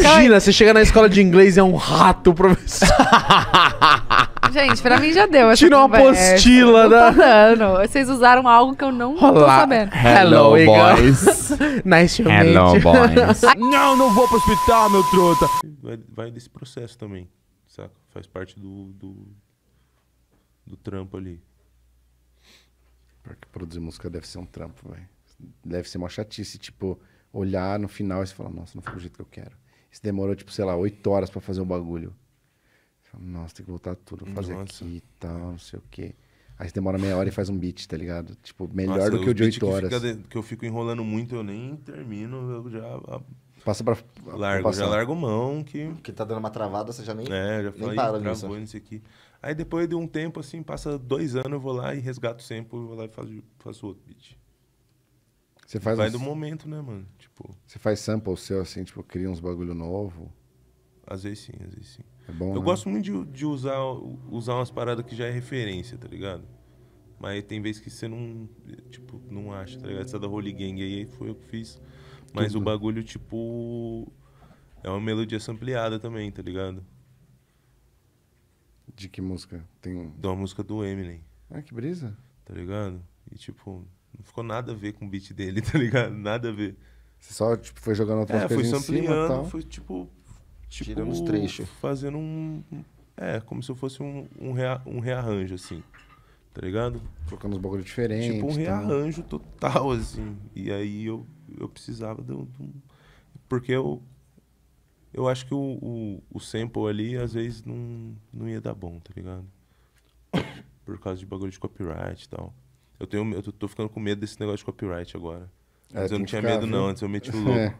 Imagina, você chega na escola de inglês e é um rato, professor. Gente, pra mim já deu. Tirou uma apostila, né? Não tô Vocês usaram algo que eu não tô sabendo. Hello, Hello, boys. nice to meet you. Hello, boys. Não, não vou pro hospital, meu trota. Vai, vai desse processo também, saca? Faz parte do, do, do trampo ali. Pior que produzir música deve ser um trampo, velho. Deve ser uma chatice, tipo, olhar no final e você falar, nossa, não foi o jeito que eu quero. Você demorou, tipo, sei lá, oito horas para fazer um bagulho. Nossa, tem que voltar tudo, fazer Nossa. aqui e tal, não sei o quê. Aí você demora meia hora e faz um beat, tá ligado? Tipo, melhor Nossa, do que o de oito horas. Que, de... que eu fico enrolando muito, eu nem termino, eu já passa pra. Largo, já largo mão que. Que tá dando uma travada, você já nem. É, já falei, para travou nisso aqui. Aí depois de um tempo, assim, passa dois anos, eu vou lá e resgato sempre, vou lá e faço, faço outro beat. Você faz Vai uns... do momento, né, mano? Tipo... Você faz sample seu, assim, tipo, cria uns bagulho novo? Às vezes sim, às vezes sim. É bom, Eu né? gosto muito de, de, usar, usar umas paradas que já é referência, tá ligado? Mas tem vezes que você não, tipo, não acha, tá ligado? Essa tá da Holy Gang aí foi eu que fiz. Mas Tudo. o bagulho, tipo... É uma melodia sampleada também, tá ligado? De que música? Tem... Da música do Eminem. Ah, que brisa. Tá ligado? E tipo, não ficou nada a ver com o beat dele, tá ligado? Nada a ver. Você só tipo, foi jogando outras é, coisas foi em cima, tal. foi tipo, tipo tirando os trechos, fazendo um é, como se fosse um um, rea, um rearranjo assim. Tá ligado? Colocando uns bagulho diferente. Tipo um tá. rearranjo total assim. E aí eu eu precisava de um, porque eu eu acho que o, o, o sample ali às vezes não, não ia dar bom, tá ligado? Por causa de bagulho de copyright e tal. Eu, tenho, eu tô, tô ficando com medo desse negócio de copyright agora. É, eu não tinha ficar, medo, viu? não. Antes eu meti o louco. É.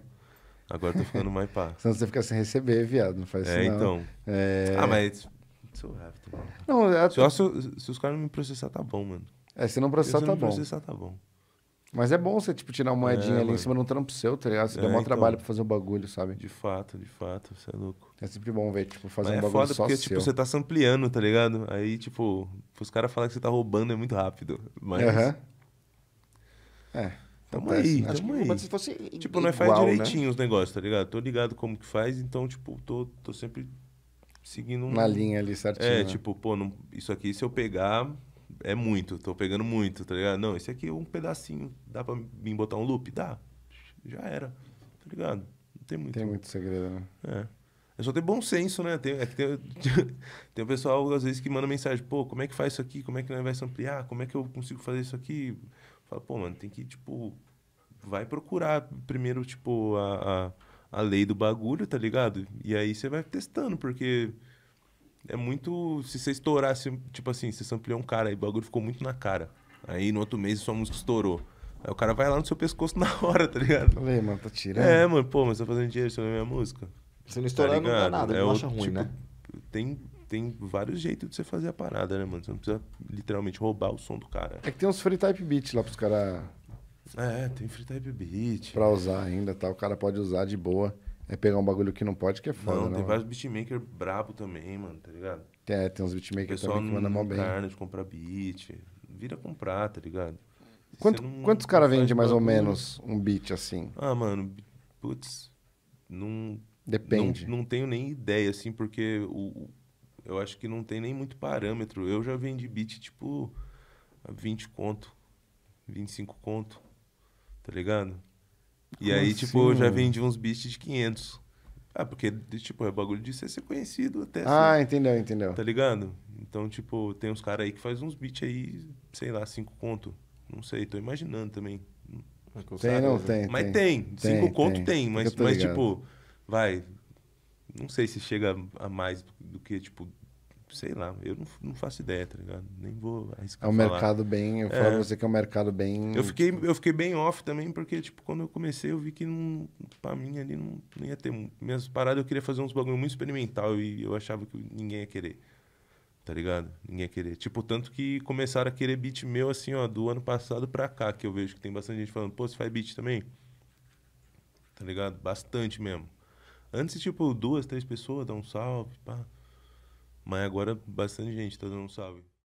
Agora eu tô ficando mais pá. Senão você fica sem receber, viado. Não faz é, isso. É, não. então. É... Ah, mas. não, é... Só se, se os caras não me processar, tá bom, mano. É, se não processar, se tá não bom. processar, tá bom. Mas é bom você, tipo, tirar uma moedinha é, ali mano. em cima de um trampo seu, tá ligado? Você é, deu maior então, trabalho pra fazer o um bagulho, sabe? De fato, de fato, você é louco. É sempre bom ver, tipo, fazer Mas um é bagulho foda só porque, tipo, seu. tipo, você tá ampliando, tá ligado? Aí, tipo, os caras falarem que você tá roubando é muito rápido. Mas... Uhum. É. Tamo acontece, aí, né? tamo tipo, aí. Se fosse tipo, nós faz né? direitinho né? os negócios, tá ligado? Tô ligado como que faz, então, tipo, tô, tô sempre seguindo... Um... Na linha ali certinho. É, né? tipo, pô, não... isso aqui se eu pegar é muito, tô pegando muito, tá ligado? Não, esse aqui é um pedacinho, dá pra mim botar um loop? Dá, já era, tá ligado? Não tem muito. Tem muito segredo, né? É. É só ter bom senso, né? Tem, é tem, tem o pessoal, às vezes, que manda mensagem, pô, como é que faz isso aqui? Como é que não vai se ampliar? Como é que eu consigo fazer isso aqui? Fala, pô, mano, tem que, tipo, vai procurar primeiro, tipo, a, a, a lei do bagulho, tá ligado? E aí você vai testando, porque é muito. Se você estourasse, tipo assim, você sampleou um cara e o bagulho ficou muito na cara. Aí no outro mês sua música estourou. Aí o cara vai lá no seu pescoço na hora, tá ligado? Falei, mano, tá tirando. É, mano, pô, mas tá fazendo dinheiro, você a minha música. Você não estourar, tá não dá nada, é não acha ruim, tipo, né? Tem, tem vários jeitos de você fazer a parada, né, mano? Você não precisa literalmente roubar o som do cara. É que tem uns free type beat lá pros caras. É, tem free type beat. Pra usar ainda, tá? O cara pode usar de boa. É pegar um bagulho que não pode, que é foda. Não, né, tem vários beatmaker brabo também, mano, tá ligado? É, tem uns beatmakers também que mandam mal bem. carne de comprar beat. Vira comprar, tá ligado? Quanto, não, quantos caras vendem mais ou menos um beat assim? Ah, mano, putz, não. Depende. Não, não tenho nem ideia, assim, porque o, eu acho que não tem nem muito parâmetro. Eu já vendi beat, tipo, 20 conto, 25 conto, tá ligado? E aí, assim, tipo, já vendi uns beats de 500. Ah, porque, tipo, é bagulho de você ser conhecido até. Ah, assim, entendeu, entendeu. Tá ligado? Então, tipo, tem uns caras aí que faz uns beats aí, sei lá, cinco conto. Não sei, tô imaginando também. É tem, cara, não, tem. Mas tem. tem cinco tem, conto é tem, tem mas, mas tipo, vai. Não sei se chega a mais do que, tipo, sei lá, eu não, não faço ideia, tá ligado? Nem vou arriscar. É um falar. mercado bem. Eu é. falo pra você que é um mercado bem. Eu fiquei, tipo eu fiquei bem off também, porque, tipo, quando eu comecei, eu vi que não, pra mim ali não, não ia ter. Minhas paradas eu queria fazer uns bagulho muito experimental e eu achava que ninguém ia querer. Tá ligado? Ninguém ia querer. Tipo, tanto que começaram a querer beat meu assim, ó, do ano passado pra cá, que eu vejo que tem bastante gente falando, pô, você faz beat também? Tá ligado? Bastante mesmo. Antes, tipo, duas, três pessoas, dá um salve, pá. Mas agora bastante gente tá dando um salve.